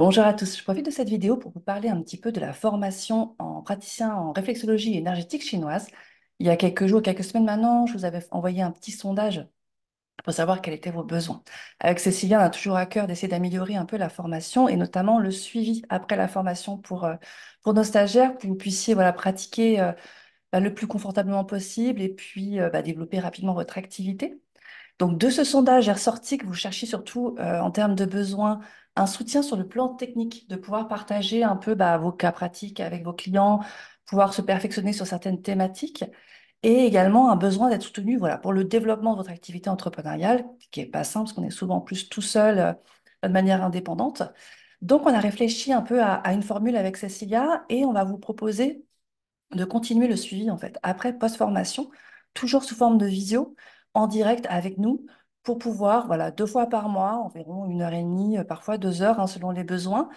Bonjour à tous, je profite de cette vidéo pour vous parler un petit peu de la formation en praticien en réflexologie énergétique chinoise. Il y a quelques jours, quelques semaines maintenant, je vous avais envoyé un petit sondage pour savoir quels étaient vos besoins. Avec Cécilia, on a toujours à cœur d'essayer d'améliorer un peu la formation et notamment le suivi après la formation pour, euh, pour nos stagiaires, que vous puissiez voilà, pratiquer euh, bah, le plus confortablement possible et puis euh, bah, développer rapidement votre activité. Donc de ce sondage, est ressorti que vous cherchiez surtout en termes de besoins un soutien sur le plan technique, de pouvoir partager un peu bah, vos cas pratiques avec vos clients, pouvoir se perfectionner sur certaines thématiques et également un besoin d'être soutenu voilà, pour le développement de votre activité entrepreneuriale, qui n'est pas simple parce qu'on est souvent plus tout seul euh, de manière indépendante. Donc, on a réfléchi un peu à, une formule avec Cécilia et on va vous proposer de continuer le suivi en fait après post-formation, toujours sous forme de visio en direct avec nous pour pouvoir, voilà, deux fois par mois, environ une heure et demie, euh, parfois deux heures, hein, selon les besoins,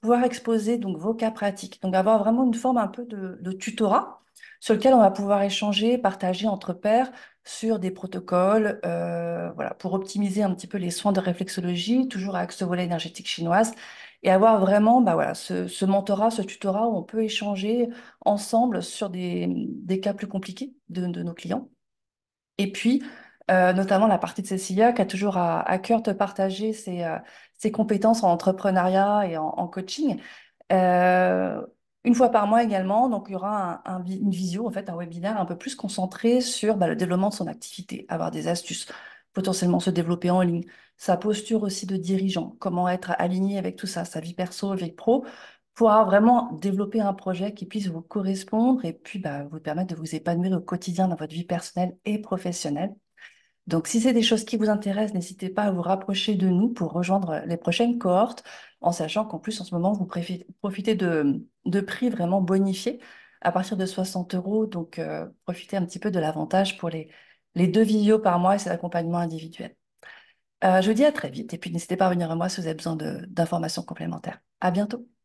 pouvoir exposer donc vos cas pratiques. Donc avoir vraiment une forme un peu de, tutorat sur lequel on va pouvoir échanger, partager entre pairs sur des protocoles, euh, voilà, pour optimiser un petit peu les soins de réflexologie, toujours avec ce volet énergétique chinoise, et avoir vraiment bah voilà, ce, mentorat, ce tutorat où on peut échanger ensemble sur des, cas plus compliqués de, de nos clients. Et puis, euh, notamment la partie de Cécilia qui a toujours à, cœur de partager euh, ses, compétences en entrepreneuriat et en, coaching. Euh, une fois par mois également, donc il y aura une visio, en fait, un webinaire un peu plus concentré sur bah, le développement de son activité, avoir des astuces, potentiellement se développer en ligne, sa posture aussi de dirigeant, comment être aligné avec tout ça, sa vie perso, vie pro, pour vraiment développer un projet qui puisse vous correspondre et puis bah, vous permettre de vous épanouir au quotidien dans votre vie personnelle et professionnelle. Donc, si c'est des choses qui vous intéressent, n'hésitez pas à vous rapprocher de nous pour rejoindre les prochaines cohortes, en sachant qu'en plus, en ce moment, vous profitez de, prix vraiment bonifiés à partir de 60 euros. Donc, euh, profitez un petit peu de l'avantage pour les, deux vidéos par mois et cet accompagnement individuel. Euh, je vous dis à très vite et puis n'hésitez pas à venir à moi si vous avez besoin d'informations complémentaires. À bientôt.